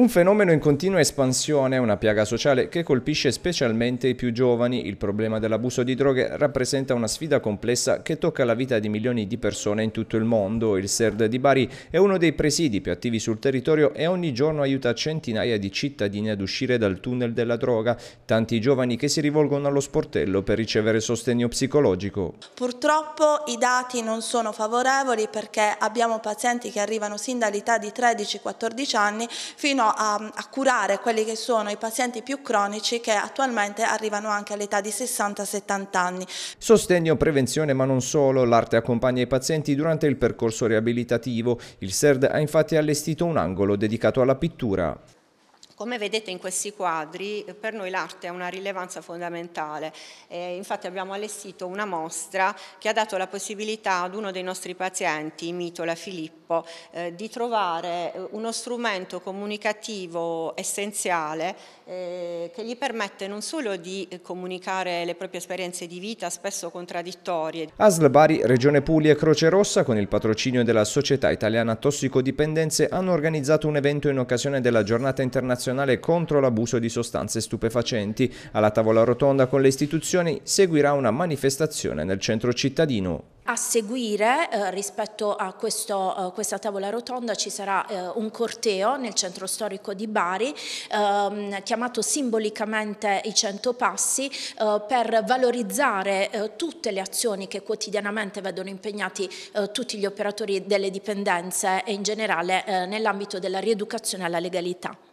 Un fenomeno in continua espansione, una piaga sociale che colpisce specialmente i più giovani, il problema dell'abuso di droghe rappresenta una sfida complessa che tocca la vita di milioni di persone in tutto il mondo. Il SERD di Bari è uno dei presidi più attivi sul territorio e ogni giorno aiuta centinaia di cittadini ad uscire dal tunnel della droga, tanti giovani che si rivolgono allo sportello per ricevere sostegno psicologico. Purtroppo i dati non sono favorevoli perché abbiamo pazienti che arrivano sin dall'età di 13-14 anni fino a a, a, curare quelli che sono i pazienti più cronici che attualmente arrivano anche all'età di 60-70 anni. Sostegno, prevenzione ma non solo, l'arte accompagna i pazienti durante il percorso riabilitativo. Il SERD ha infatti allestito un angolo dedicato alla pittura. Come vedete in questi quadri, eh, per noi l'arte ha una rilevanza fondamentale. Eh, infatti abbiamo allestito una mostra che ha dato la possibilità ad uno dei nostri pazienti, Mitola Filippo, eh, di trovare eh, uno strumento comunicativo essenziale eh, che gli permette non solo di eh, comunicare le proprie esperienze di vita, spesso contraddittorie. ASL Bari, Regione Puglia e Croce Rossa, con il patrocinio della Società Italiana Tossicodipendenze, hanno organizzato un evento in occasione della giornata internazionale nazionale contro l'abuso di sostanze stupefacenti. Alla tavola rotonda con le istituzioni seguirà una manifestazione nel centro cittadino a seguire eh, rispetto a questo, uh, questa tavola rotonda ci sarà uh, un corteo nel centro storico di Bari uh, chiamato simbolicamente i 100 passi eh, per valorizzare tutte le azioni che quotidianamente vedono impegnati tutti gli operatori delle dipendenze e in generale nell'ambito della rieducazione alla legalità.